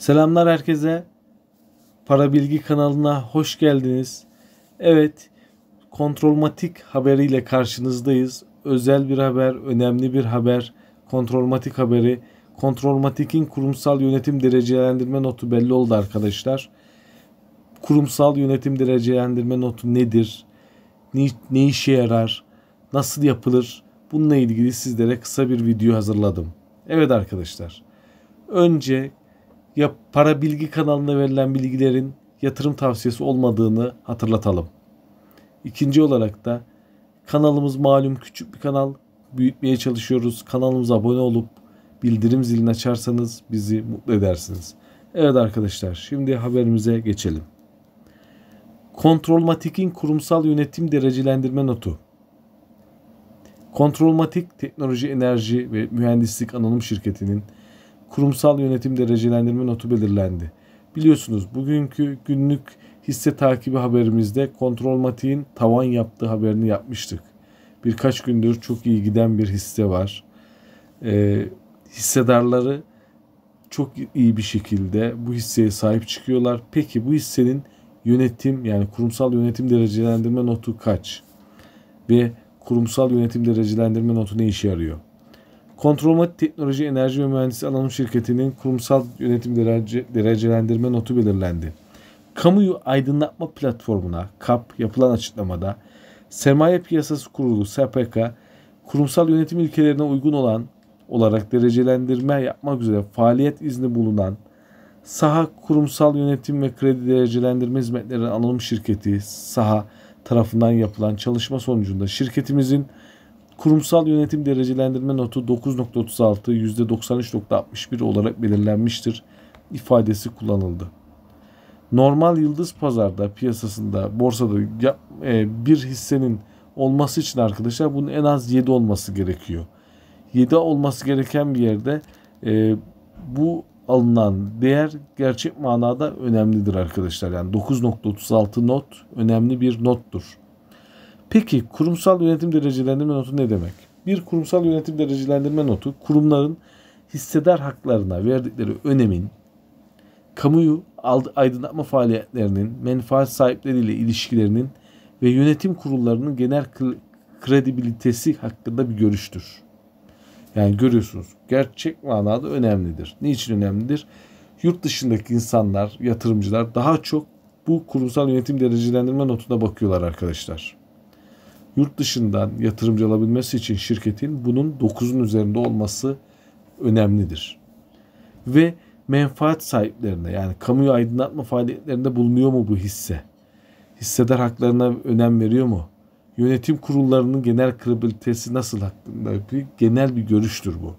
Selamlar herkese. Para Bilgi kanalına hoş geldiniz. Evet, Kontrolmatik haberiyle karşınızdayız. Özel bir haber, önemli bir haber. Kontrolmatik haberi. Kontrolmatik'in kurumsal yönetim derecelendirme notu belli oldu arkadaşlar. Kurumsal yönetim derecelendirme notu nedir? Ne, ne işe yarar? Nasıl yapılır? Bununla ilgili sizlere kısa bir video hazırladım. Evet arkadaşlar. Önce ya para bilgi kanalına verilen bilgilerin yatırım tavsiyesi olmadığını hatırlatalım. İkinci olarak da kanalımız malum küçük bir kanal. Büyütmeye çalışıyoruz. Kanalımıza abone olup bildirim zilini açarsanız bizi mutlu edersiniz. Evet arkadaşlar şimdi haberimize geçelim. Kontrolmatik'in kurumsal yönetim derecelendirme notu. Kontrolmatik Teknoloji Enerji ve Mühendislik Anonim Şirketi'nin kurumsal yönetim derecelendirme notu belirlendi. Biliyorsunuz bugünkü günlük hisse takibi haberimizde Kontrolmatik'in tavan yaptığı haberini yapmıştık. Birkaç gündür çok iyi giden bir hisse var. Ee, hissedarları çok iyi bir şekilde bu hisseye sahip çıkıyorlar. Peki bu hissenin yönetim yani kurumsal yönetim derecelendirme notu kaç? Ve kurumsal yönetim derecelendirme notu ne işe yarıyor? Kontrolmat Teknoloji Enerji ve Mühendisi Anonim Şirketi'nin kurumsal yönetim derecelendirme notu belirlendi. Kamuyu Aydınlatma Platformu'na KAP yapılan açıklamada Sermaye Piyasası Kurulu SPK kurumsal yönetim ilkelerine uygun olan olarak derecelendirme yapmak üzere faaliyet izni bulunan Saha Kurumsal Yönetim ve Kredi Derecelendirme Hizmetleri Anonim Şirketi Saha tarafından yapılan çalışma sonucunda şirketimizin Kurumsal yönetim derecelendirme notu 9.36 %93.61 olarak belirlenmiştir ifadesi kullanıldı. Normal yıldız pazarda, piyasasında, borsada e, bir hissenin olması için arkadaşlar bunun en az 7 olması gerekiyor. 7 olması gereken bir yerde e, bu alınan değer gerçek manada önemlidir arkadaşlar. Yani 9.36 not önemli bir nottur. Peki kurumsal yönetim derecelendirme notu ne demek? Bir kurumsal yönetim derecelendirme notu kurumların hissedar haklarına verdikleri önemin kamuyu aydınlatma faaliyetlerinin, menfaat sahipleriyle ilişkilerinin ve yönetim kurullarının genel kredibilitesi hakkında bir görüştür. Yani görüyorsunuz gerçek manada önemlidir. Niçin önemlidir? Yurt dışındaki insanlar, yatırımcılar daha çok bu kurumsal yönetim derecelendirme notuna bakıyorlar arkadaşlar yurt dışından yatırımcı alabilmesi için şirketin bunun 9'un üzerinde olması önemlidir. Ve menfaat sahiplerine yani kamuyu aydınlatma faaliyetlerinde bulunuyor mu bu hisse? hissedar haklarına önem veriyor mu? Yönetim kurullarının genel kredibilitesi nasıl hakkında bir genel bir görüştür bu.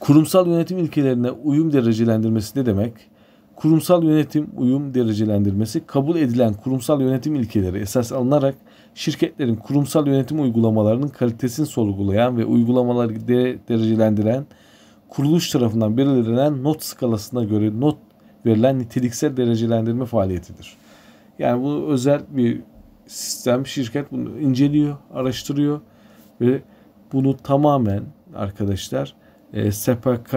Kurumsal yönetim ilkelerine uyum derecelendirmesi ne demek? kurumsal yönetim uyum derecelendirmesi kabul edilen kurumsal yönetim ilkeleri esas alınarak şirketlerin kurumsal yönetim uygulamalarının kalitesini sorgulayan ve uygulamaları de derecelendiren kuruluş tarafından belirlenen not skalasına göre not verilen niteliksel derecelendirme faaliyetidir. Yani bu özel bir sistem şirket bunu inceliyor, araştırıyor ve bunu tamamen arkadaşlar e, SPK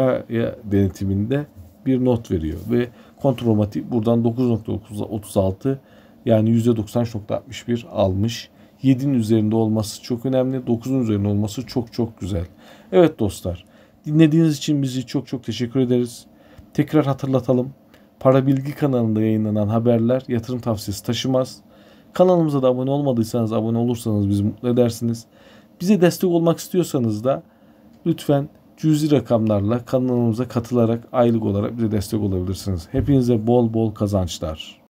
denetiminde bir not veriyor ve kontrolmatik buradan 9.36 yani %93.61 almış. 7'nin üzerinde olması çok önemli. 9'un üzerinde olması çok çok güzel. Evet dostlar dinlediğiniz için bizi çok çok teşekkür ederiz. Tekrar hatırlatalım. Para Bilgi kanalında yayınlanan haberler yatırım tavsiyesi taşımaz. Kanalımıza da abone olmadıysanız abone olursanız bizi mutlu edersiniz. Bize destek olmak istiyorsanız da lütfen cüzi rakamlarla kanalımıza katılarak aylık olarak bize destek olabilirsiniz. Hepinize bol bol kazançlar.